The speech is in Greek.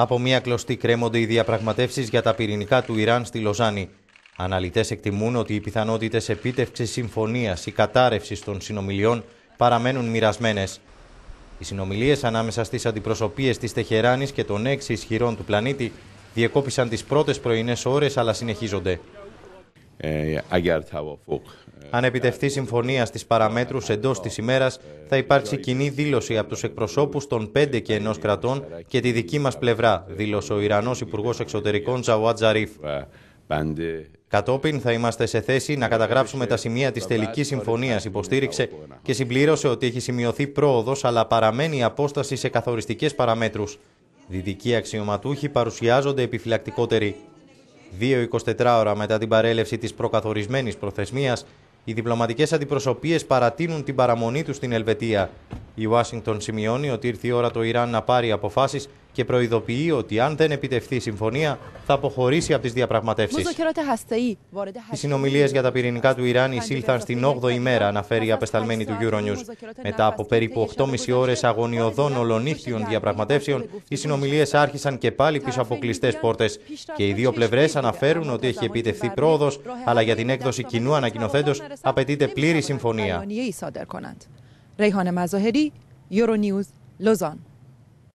Από μια κλωστή κρέμονται οι διαπραγματεύσεις για τα πυρηνικά του Ιράν στη Λοζάνη. Αναλυτές εκτιμούν ότι οι πιθανότητες επίτευξης συμφωνίας ή κατάρρευσης των συνομιλιών παραμένουν μοιρασμένες. Οι συνομιλίες ανάμεσα στις αντιπροσωπείες της Τεχεράνης και των έξι ισχυρών του πλανήτη διεκόπησαν τις πρώτες πρωινές ώρες αλλά συνεχίζονται. Ε, ε, Αν επιτευχθεί συμφωνία στις παραμέτρους εντός της ημέρας, θα υπάρξει κοινή δήλωση από τους εκπροσώπους των πέντε και ενός κρατών και τη δική μας πλευρά, δήλωσε ο Ιρανός Υπουργός Εξωτερικών Τζαουάτ Τζαρίφ. Ε, Κατόπιν θα είμαστε σε θέση να καταγράψουμε τα σημεία της τελικής συμφωνίας, υποστήριξε και συμπλήρωσε ότι έχει σημειωθεί πρόοδος αλλά παραμένει η απόσταση σε καθοριστικές παραμέτρους. Δυτικοί αξιωματούχοι παρουσιάζονται επιφυλακτικότεροι. Δύο 24 ώρα μετά την παρέλευση της προκαθορισμένης προθεσμίας, οι διπλωματικές αντιπροσωπείες παρατείνουν την παραμονή τους στην Ελβετία η Ουάσιγκτον σημειώνει ότι ήρθε η ώρα το Ιράν να πάρει αποφάσεις και προειδοποιεί ότι αν δεν επιτευχθεί η συμφωνία θα αποχωρήσει από τις διαπραγματεύσεις. Οι συνομιλίες για τα πυρηνικά του Ιράν εισήλθαν στην 8η ημέρα, αναφέρει η απεσταλμένη του Euronews. Μετά από περίπου 8,5 ώρε αγωνιωδών ολονύχτιων διαπραγματεύσεων, οι συνομιλίες άρχισαν και πάλι πίσω από κλειστέ πόρτε. Και οι δύο πλευρέ αναφέρουν ότι έχει επιτευχθεί πρόοδο, αλλά για την έκδοση κοινού ανακοινοθέντο απαιτείται πλήρη συμφωνία. ریحان مظاهری یورو نیوز لوزان